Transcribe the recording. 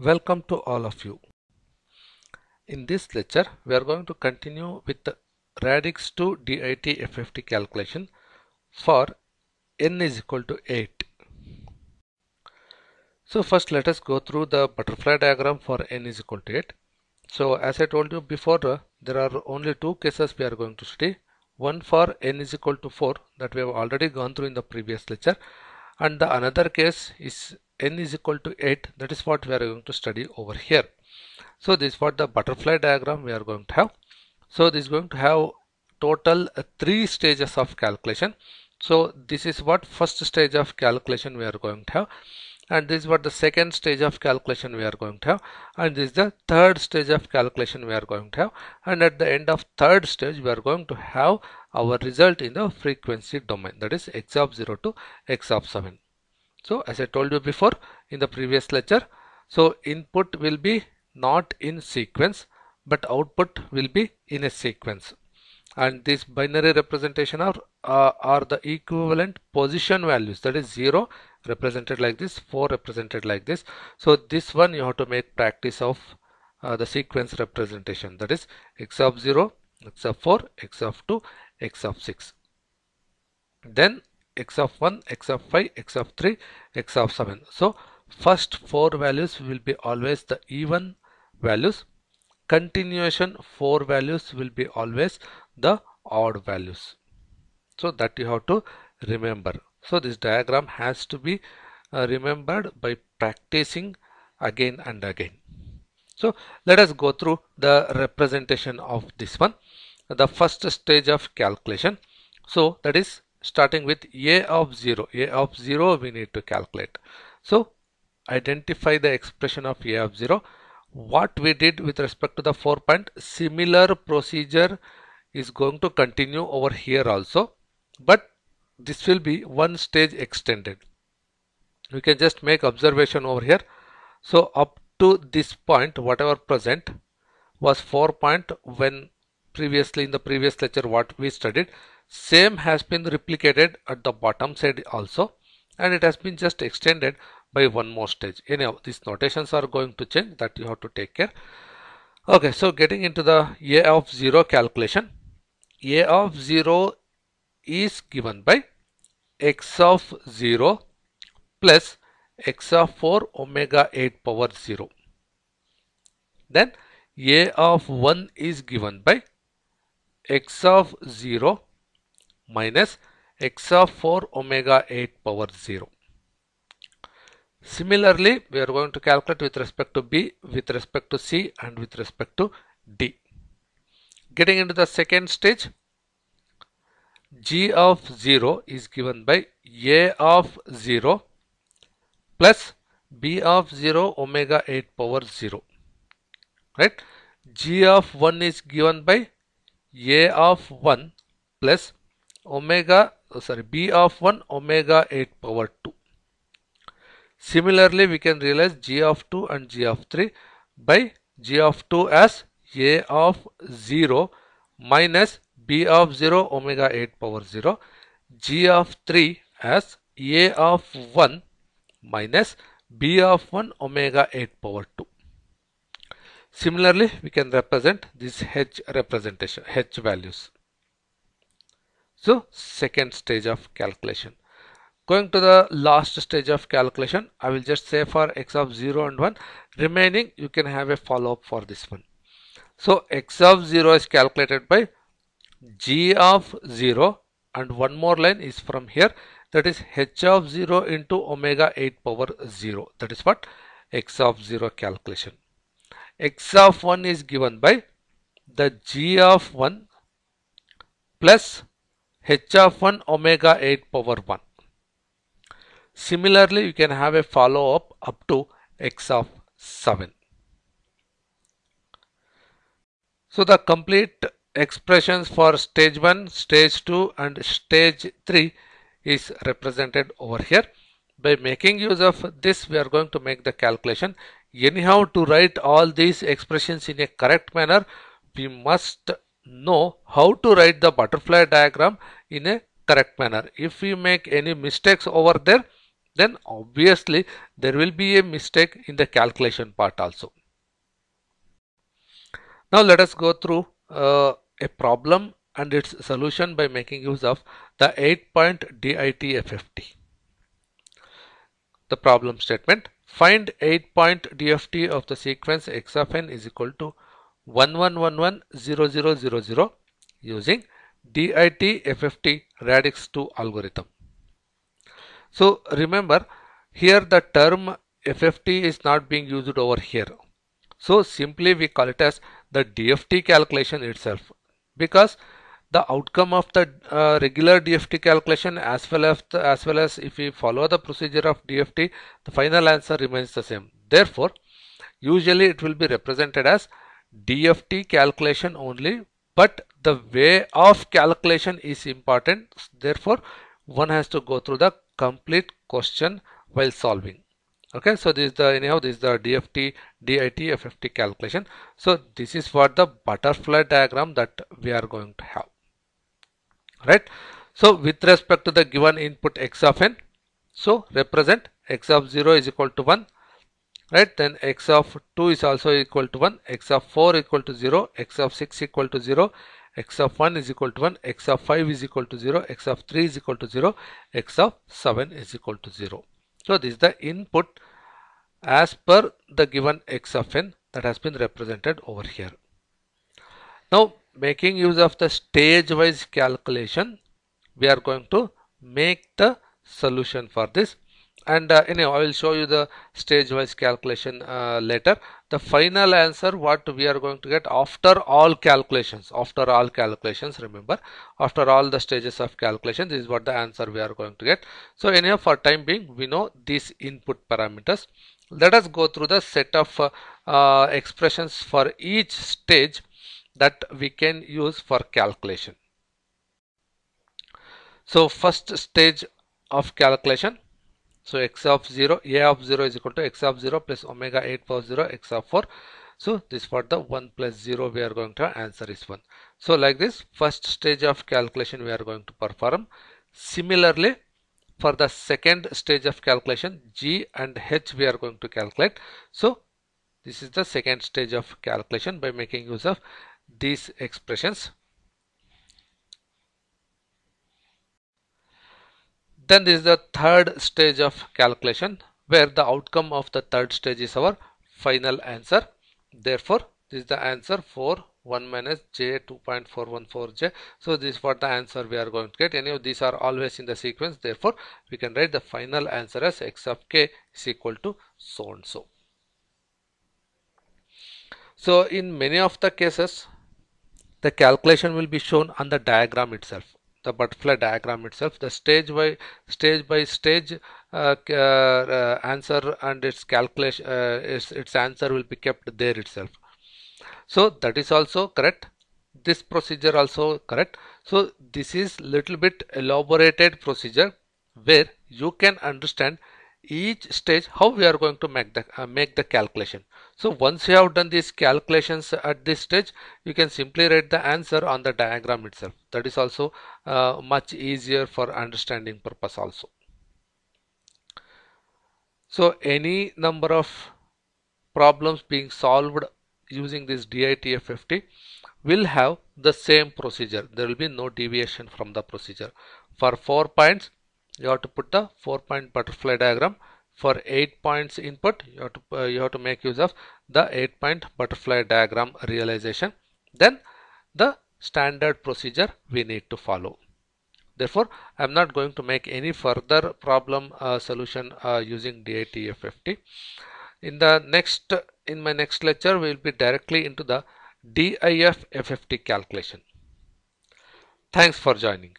Welcome to all of you. In this lecture, we are going to continue with the radix 2 DIT FFT calculation for n is equal to 8. So first let us go through the butterfly diagram for n is equal to 8. So as I told you before, there are only two cases we are going to study. One for n is equal to 4 that we have already gone through in the previous lecture and the another case is n is equal to 8 that is what we are going to study over here so this is what the butterfly diagram we are going to have so this is going to have total three stages of calculation so this is what first stage of calculation we are going to have and this is what the second stage of calculation we are going to have and this is the third stage of calculation we are going to have and at the end of third stage we are going to have our result in the frequency domain that is x of 0 to x of 7 so as I told you before in the previous lecture so input will be not in sequence but output will be in a sequence and this binary representation are uh, are the equivalent position values that is 0 represented like this 4 represented like this so this one you have to make practice of uh, the sequence representation that is x of 0 x of 4 x of 2 x of 6 then x of 1 x of 5 x of 3 x of 7 so first four values will be always the even values continuation four values will be always the odd values so that you have to remember so this diagram has to be uh, remembered by practicing again and again so let us go through the representation of this one the first stage of calculation so that is starting with a of 0 a of 0 we need to calculate so identify the expression of a of 0 what we did with respect to the 4 point similar procedure is going to continue over here also but this will be one stage extended we can just make observation over here so up to this point whatever present was 4 point when previously in the previous lecture what we studied same has been replicated at the bottom side also and it has been just extended by one more stage anyhow these notations are going to change that you have to take care okay so getting into the a of 0 calculation a of 0 is given by x of 0 plus x of 4 omega 8 power 0 then a of 1 is given by x of 0 minus x of 4 omega 8 power 0. Similarly, we are going to calculate with respect to B, with respect to C and with respect to D. Getting into the second stage, G of 0 is given by A of 0 plus B of 0 omega 8 power 0. Right? G of 1 is given by a of 1 plus omega oh, sorry b of 1 omega 8 power 2 similarly we can realize g of 2 and g of 3 by g of 2 as a of 0 minus b of 0 omega 8 power 0 g of 3 as a of 1 minus b of 1 omega 8 power 2 Similarly, we can represent these H representation, H values. So, second stage of calculation. Going to the last stage of calculation, I will just say for x of 0 and 1, remaining you can have a follow-up for this one. So, x of 0 is calculated by g of 0 and one more line is from here that is h of 0 into omega 8 power 0 that is what x of 0 calculation x of 1 is given by the g of 1 plus h of 1 omega 8 power 1. Similarly, you can have a follow up up to x of 7. So the complete expressions for stage 1, stage 2 and stage 3 is represented over here. By making use of this we are going to make the calculation Anyhow, to write all these expressions in a correct manner, we must know how to write the butterfly diagram in a correct manner. If we make any mistakes over there, then obviously there will be a mistake in the calculation part also. Now let us go through uh, a problem and its solution by making use of the 8 point DIT FFT. The problem statement Find 8-point DFT of the sequence x of n is equal to 11110000 using DIT FFT radix 2 algorithm. So remember here the term FFT is not being used over here. So simply we call it as the DFT calculation itself because the outcome of the uh, regular DFT calculation as well as the, as well as if we follow the procedure of DFT the final answer remains the same therefore usually it will be represented as DFT calculation only but the way of calculation is important therefore one has to go through the complete question while solving okay so this is the anyhow this is the DFT DIT FFT calculation so this is for the butterfly diagram that we are going to have right so with respect to the given input x of n so represent x of 0 is equal to 1 right then x of 2 is also equal to 1 x of 4 equal to 0 x of 6 equal to 0 x of 1 is equal to 1 x of 5 is equal to 0 x of 3 is equal to 0 x of 7 is equal to 0 so this is the input as per the given x of n that has been represented over here now making use of the stage wise calculation we are going to make the solution for this and uh, anyhow I will show you the stage wise calculation uh, later the final answer what we are going to get after all calculations after all calculations remember after all the stages of calculation this is what the answer we are going to get so anyhow for time being we know these input parameters let us go through the set of uh, uh expressions for each stage that we can use for calculation. So first stage of calculation. So x of 0, a of 0 is equal to x of 0 plus omega 8 power 0 x of 4. So this for the 1 plus 0 we are going to answer is 1. So like this first stage of calculation we are going to perform. Similarly for the second stage of calculation g and h we are going to calculate. So this is the second stage of calculation by making use of these expressions. Then this is the third stage of calculation where the outcome of the third stage is our final answer. Therefore, this is the answer for 1 minus j 2.414j. So this is what the answer we are going to get. Any of these are always in the sequence. Therefore, we can write the final answer as x of k is equal to so and so. So in many of the cases, the calculation will be shown on the diagram itself the butterfly diagram itself the stage by stage by stage uh, uh, answer and its calculation uh, its, its answer will be kept there itself so that is also correct this procedure also correct so this is little bit elaborated procedure where you can understand each stage how we are going to make the uh, make the calculation so once you have done these calculations at this stage you can simply write the answer on the diagram itself that is also uh, much easier for understanding purpose also so any number of problems being solved using this DITF 50 will have the same procedure there will be no deviation from the procedure for four points you have to put the four point butterfly diagram for eight points input you have to uh, you have to make use of the eight point butterfly diagram realization then the standard procedure we need to follow therefore I'm not going to make any further problem uh, solution uh, using DATFFT in the next in my next lecture we will be directly into the DIF FFT calculation thanks for joining